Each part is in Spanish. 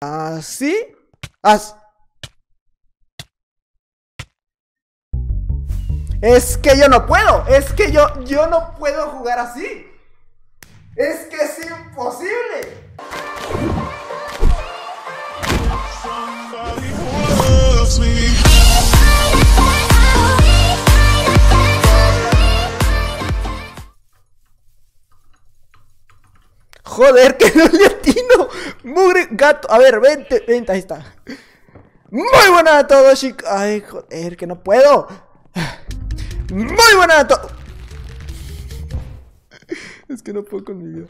Así. Así. Es que yo no puedo. Es que yo, yo no puedo jugar así. Es que es imposible. Joder, que no le atino. Mugre, gato. A ver, vente, vente, ahí está. Muy buena a todos, chicos. Ay, joder, que no puedo. Muy buena a todos. Es que no puedo con Muy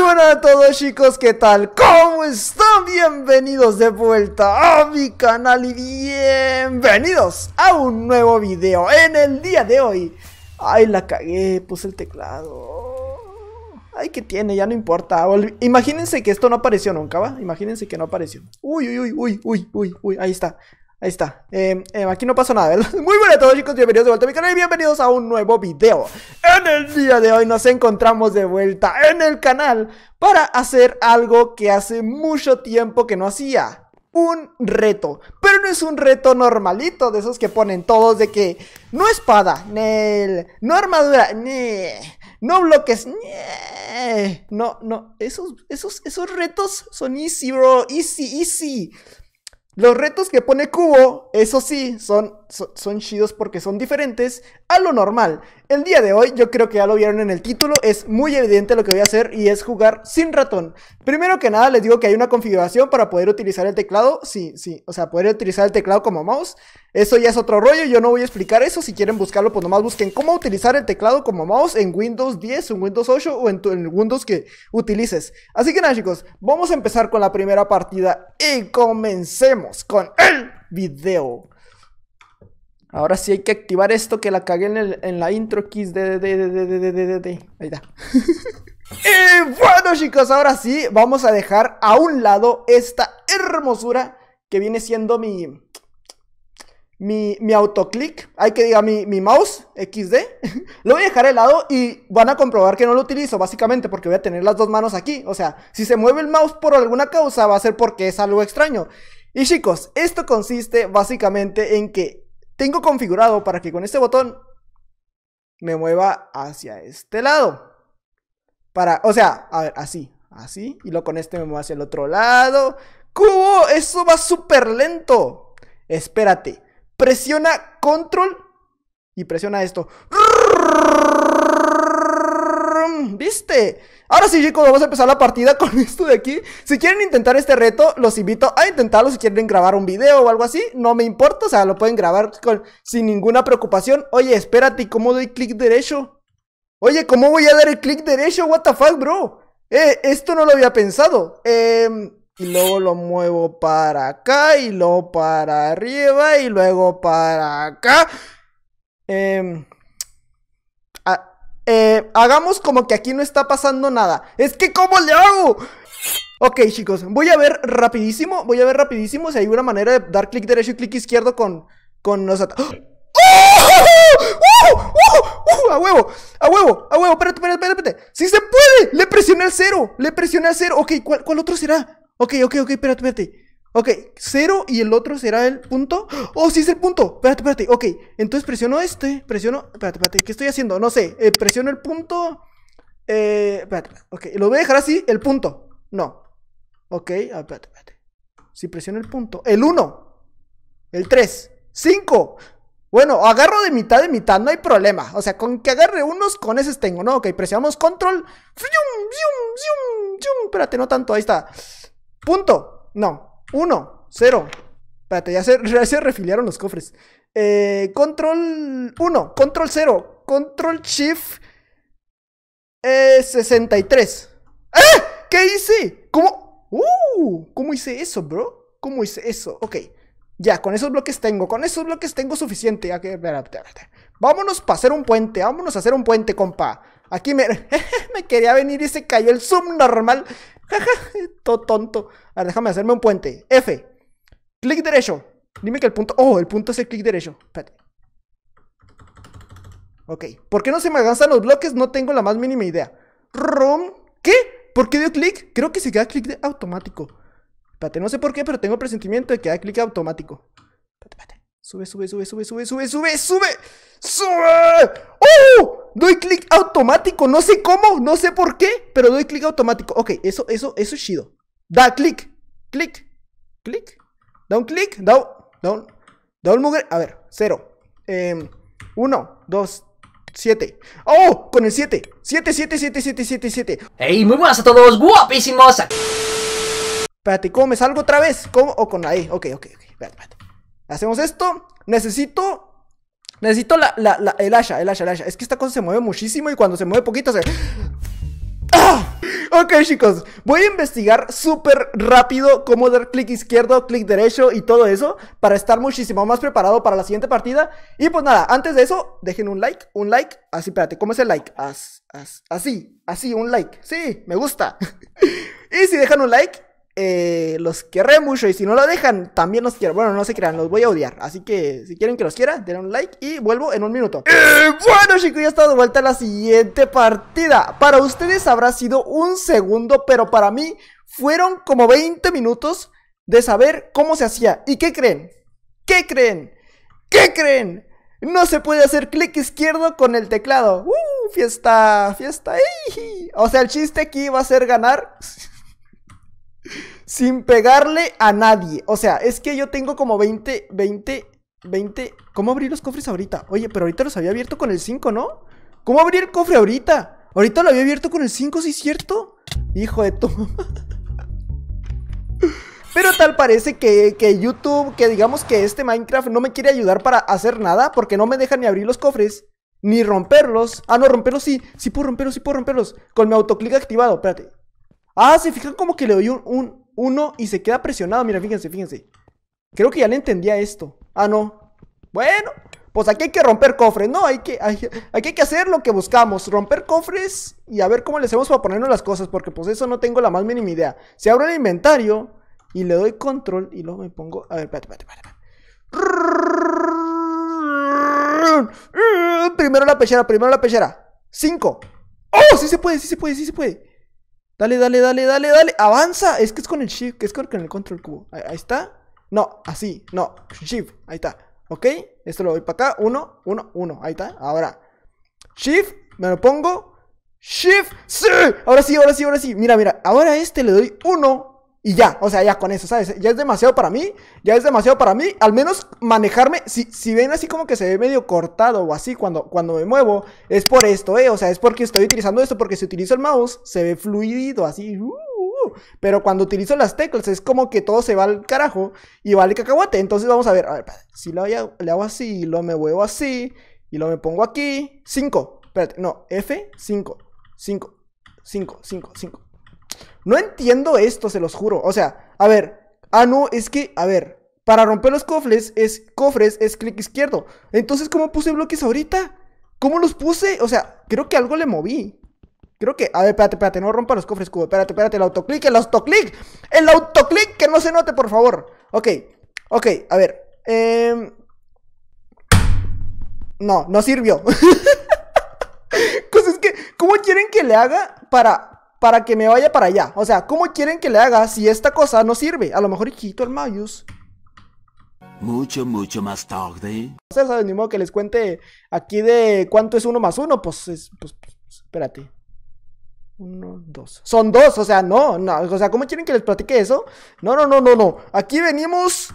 buena a todos chicos, ¿qué tal? ¿Cómo están? Bienvenidos de vuelta a mi canal y bienvenidos a un nuevo video en el día de hoy. Ay, la cagué, puse el teclado. Ay, ¿qué tiene? Ya no importa. Imagínense que esto no apareció nunca, ¿va? Imagínense que no apareció. Uy, uy, uy, uy, uy, uy, Ahí está. Ahí está. Em, em, aquí no pasó nada, ¿verdad? Muy buenas a todos, chicos. Bienvenidos de vuelta a mi canal y bienvenidos a un nuevo video. En el día de hoy nos encontramos de vuelta en el canal para hacer algo que hace mucho tiempo que no hacía. Un reto. Pero no es un reto normalito de esos que ponen todos de que no espada, ni, no armadura, ni... No bloques. No, no. Esos, esos, esos retos son easy, bro. Easy, easy. Los retos que pone Cubo, eso sí, son son chidos porque son diferentes a lo normal. El día de hoy, yo creo que ya lo vieron en el título, es muy evidente lo que voy a hacer y es jugar sin ratón. Primero que nada, les digo que hay una configuración para poder utilizar el teclado, sí, sí, o sea, poder utilizar el teclado como mouse. Eso ya es otro rollo, yo no voy a explicar eso, si quieren buscarlo, pues nomás busquen cómo utilizar el teclado como mouse en Windows 10, en Windows 8 o en, el Windows que utilices. Así que nada chicos, vamos a empezar con la primera partida y comencemos con el video. Ahora sí hay que activar esto que la cagué en, el, en la intro de, Ahí está. y bueno chicos, ahora sí vamos a dejar a un lado esta hermosura que viene siendo mi... Mi, mi autoclick, hay que diga mi, mi mouse XD, lo voy a dejar de lado y van a comprobar que no lo utilizo básicamente porque voy a tener las dos manos aquí. O sea, si se mueve el mouse por alguna causa va a ser porque es algo extraño. Y chicos, esto consiste básicamente en que tengo configurado para que con este botón me mueva hacia este lado. Para, o sea, a ver, así, así. Y luego con este me muevo hacia el otro lado. ¡Cubo! ¡Eso va súper lento! Espérate. Presiona control y presiona esto. ¿viste? Ahora sí, chicos, vamos a empezar la partida con esto de aquí. Si quieren intentar este reto, los invito a intentarlo. Si quieren grabar un video o algo así, no me importa. O sea, lo pueden grabar sin ninguna preocupación. Oye, espérate, ¿cómo doy clic derecho? Oye, ¿cómo voy a dar el clic derecho? What the fuck, bro? Eh, esto no lo había pensado. Eh, y luego lo muevo para acá, y luego para arriba, y luego para acá. Eh eh, hagamos como que aquí no está pasando nada. Es que ¿cómo le hago? Ok, chicos, voy a ver rapidísimo, voy a ver rapidísimo si hay una manera de dar clic derecho y clic izquierdo con, con los ¡Oh! ¡Oh! ¡Oh! ¡Oh! ¡A huevo! ¡A huevo! ¡A huevo! ¡Espérate, espérate, espérate! ¡Sí se puede! ¡Le presioné al cero! ¡Le presioné al cero! Ok, ¿cuál, cuál otro será? Ok, ok, ok, espérate, espérate Ok, cero y el otro será el punto. ¡Oh, sí es el punto! Espérate, espérate. Ok, entonces presiono este. Presiono. Espérate, espérate. ¿Qué estoy haciendo? No sé. Eh, presiono el punto. Eh, espérate, Ok, lo voy a dejar así. El punto. No. Ok, ah, espérate, espérate. Si presiono el punto. El 1. El 3. 5. Bueno, agarro de mitad de mitad, no hay problema. O sea, con que agarre unos, con esos tengo, ¿no? Ok, presionamos control. ¡Fium, Espérate, no tanto, ahí está. Punto. No, 1, 0. Espérate, ya se, refiliaron los cofres. Eh, control 1, control 0, control shift 63. Eh, ¡Eh! ¿Qué hice? ¿Cómo? ¡Uh! ¿Cómo hice eso, bro? ¿Cómo hice eso? Ok. Ya, con esos bloques tengo. Con esos bloques tengo suficiente. Ya que, Vámonos para hacer un puente. Vámonos a hacer un puente, compa. Aquí me, quería venir y se cayó el zoom normal. Todo tonto. A ver, déjame hacerme un puente. F. Clic derecho. Dime que el punto... Oh, el punto es el clic derecho. Espérate. Ok. ¿Por qué no se me alcanzan los bloques? No tengo la más mínima idea. Rom. ¿Qué? ¿Por qué dio clic? Creo que se queda clic automático. Espérate, no sé por qué, pero tengo presentimiento de que da clic automático. Espérate, espérate. Sube, sube, sube, sube, sube, sube, sube, sube. ¡Sube! ¡Oh! Doy clic automático. No sé cómo, no sé por qué, pero doy clic automático. Ok, eso, eso, eso es chido. Da clic, clic, clic. Da un clic, da un, da un, da un mugre. A ver, cero. Eh, uno, dos, siete ¡Oh! Con el siete Siete, siete, siete, siete, siete, siete ¡Ey! Muy buenas a todos, guapísimos. Espérate, ¿cómo me salgo otra vez? ¿Cómo? O con la E. Ok, ok, ok. Espérate, espérate. Hacemos esto. Necesito. Necesito la, la, el asha, el asha, el asha. Es que esta cosa se mueve muchísimo y cuando se mueve poquito se. ¡Ah! Ok chicos, voy a investigar súper rápido cómo dar clic izquierdo, clic derecho y todo eso Para estar muchísimo más preparado para la siguiente partida Y pues nada, antes de eso, dejen un like, un like Así, espérate, ¿cómo es el like? así, así, un like, sí, me gusta Y si dejan un like, eh, los querré mucho y si no lo dejan, también los quiero. Bueno, no se crean, los voy a odiar. Así que si quieren que los quiera, denle un like y vuelvo en un minuto. Eh, bueno, chicos, ya está de vuelta a la siguiente partida. Para ustedes habrá sido un segundo, pero para mí fueron como 20 minutos de saber cómo se hacía. ¿Y qué creen? ¿Qué creen? ¿Qué creen? No se puede hacer clic izquierdo con el teclado. ¡Uh! Fiesta, fiesta. O sea, el chiste aquí va a ser ganar. Sin pegarle a nadie. O sea, es que yo tengo como 20, 20, 20. ¿Cómo abrir los cofres ahorita? Oye, pero ahorita los había abierto con el 5, ¿no? ¿Cómo abrir el cofre ahorita? Ahorita lo había abierto con el 5, ¿sí es cierto? Hijo de tu. Pero tal parece que, YouTube, que digamos que este Minecraft no me quiere ayudar para hacer nada porque no me deja ni abrir los cofres, ni romperlos. Ah, no, romperlos sí, sí puedo romperlos, sí puedo romperlos. Con mi autoclick activado, espérate. Ah, se fijan como que le doy un, 1 uno y se queda presionado. Mira, fíjense, fíjense. Creo que ya le entendía esto. Ah, no. Bueno, pues aquí hay que romper cofres, ¿no? Hay que, hay, aquí hay que hacer lo que buscamos. Romper cofres y a ver cómo le hacemos para ponernos las cosas. Porque pues eso no tengo la más mínima idea. Se abre el inventario y le doy control y luego me pongo... A ver, espérate, espérate, espérate. Mm, primero la pechera, primero la pechera. Cinco. ¡Oh! Sí se puede, sí se puede, sí se puede. Dale, dale, dale, dale, dale. Avanza. Es que es con el shift, que es con el control cubo. Ahí, está. No, así, no. Shift, ahí está. ¿Ok? Esto lo voy para acá. Uno, uno, uno. Ahí está. Ahora. Shift, me lo pongo. Shift, sí. Ahora sí, ahora sí, ahora sí. Mira, mira. Ahora a este le doy uno y ya, o sea, ya con eso, ¿sabes? Ya es demasiado para mí, ya es demasiado para mí, al menos manejarme, si, ven así como que se ve medio cortado o así cuando, cuando me muevo, es por esto, ¿eh? O sea, es porque estoy utilizando esto, porque si utilizo el mouse, se ve fluido, así, uh, uh, uh. pero cuando utilizo las teclas es como que todo se va al carajo y vale cacahuate, entonces vamos a ver, a ver, si lo hago, le hago así, lo me muevo así, y lo me pongo aquí, 5, espérate, no, F, 5, 5, 5, 5, 5. No entiendo esto, se los juro. O sea, a ver. Ah, no, es que, a ver. Para romper los cofres es, cofres es clic izquierdo. Entonces, ¿cómo puse bloques ahorita? ¿Cómo los puse? O sea, creo que algo le moví. Creo que... A ver, espérate, espérate, no rompa los cofres, cubo. Espérate, espérate, el autoclick, el autoclick El autoclick que no se note, por favor. Ok, ok, a ver. Em, no, no sirvió. pues es que, ¿cómo quieren que le haga para para que me vaya para allá. O sea, ¿cómo quieren que le haga si esta cosa no sirve? A lo mejor hijito quito el Mayus. Mucho, mucho más tarde. O sea, ¿sabes? Ni modo que les cuente aquí de cuánto es uno más uno. Pues, es, pues, pues, espérate. Uno, dos. Son dos, o sea, no, no. O sea, ¿cómo quieren que les platique eso? No, no, no, no, no. Aquí venimos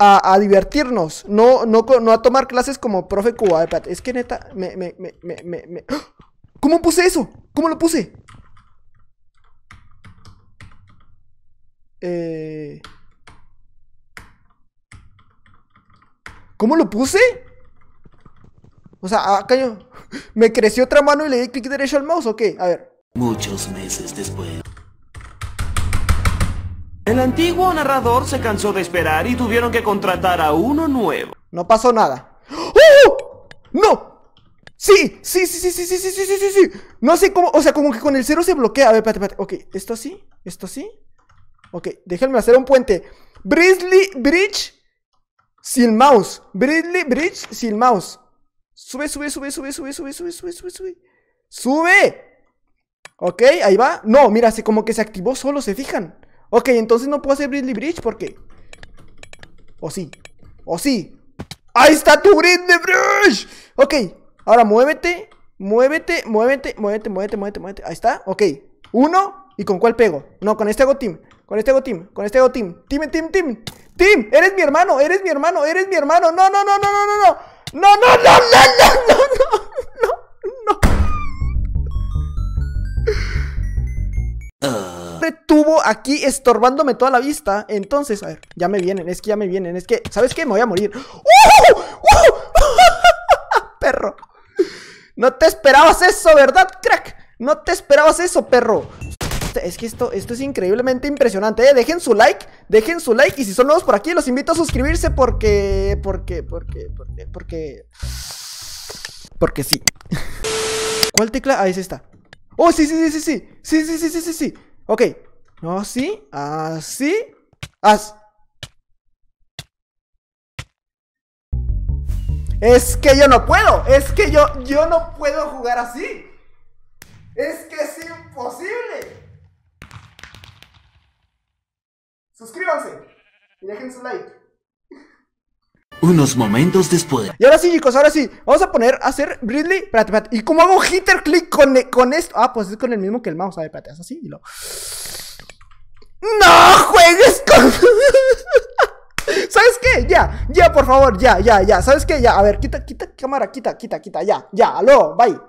a, divertirnos. No, no, no a tomar clases como profe Cuba. Es que neta, me, me, me, me... ¡Ah! ¿Cómo puse eso? ¿Cómo lo puse? Eh... ¿Cómo lo puse? O sea, acá ah, ¿Me creció otra mano y le di clic derecho al mouse o qué? A ver. Muchos meses después. El antiguo narrador se cansó de esperar y tuvieron que contratar a uno nuevo. No pasó nada. ¡Oh! ¡No! Sí, sí, sí, sí, sí, sí, sí, sí, sí, sí. No sé cómo, o sea, como que con el cero se bloquea. A ver, espérate, espérate. Ok, esto así, esto así. Ok, déjenme hacer un puente. Brizzly Bridge sin mouse. Brizzly Bridge sin mouse. Sube, sube, sube, sube, sube, sube, sube, sube, sube, sube. ¡Sube! Ok, ahí va. No, mira, como que se activó solo, ¿se fijan? Ok, entonces no puedo hacer Brizzly Bridge porque... O sí. O sí. ¡Ahí está tu Brizzly Bridge! Ok, ahora muévete. Muévete, muévete, muévete, muévete, muévete, muévete. Ahí está, ok. Uno, ¿Y con cuál pego? No, con este hago Con este hago Con este hago team. Team, team, team. eres mi hermano, eres mi hermano, eres mi hermano. No, no, no, no, no, no, no. No, no, no, no, no, no, no. Retuvo aquí estorbándome toda la vista. Entonces, a ver, ya me vienen, es que ya me vienen, es que, ¿sabes qué? Me voy a morir. ¡Uh! Perro. No te esperabas eso, ¿verdad, crack? No te esperabas eso, perro es que esto, esto es increíblemente impresionante, ¿eh? Dejen su like, dejen su like. Y si son nuevos por aquí, los invito a suscribirse porque... Porque, porque, porque, porque... Porque sí. ¿Cuál tecla? Ah, es esta. ¡Oh, sí, sí, sí, sí, sí! Sí, sí, sí, sí, sí, sí. Ok. No, sí, así. Ah, ah, es que yo no puedo. Es que yo, yo no puedo jugar así. Es que es imposible. Suscríbanse y dejen su like. Unos momentos después. Y ahora sí, chicos, ahora sí. Vamos a poner a hacer Ridley. Espérate, ¿Y cómo hago hitter click con, e, con esto? Ah, pues es con el mismo que el mouse. A ver, espérate, es así y lo. ¡No juegues con. ¿Sabes qué? Ya, ya, por favor, ya, ya, ya. ¿Sabes qué? Ya, a ver, quita, quita cámara, quita, quita, quita, ya, ya, aló, bye.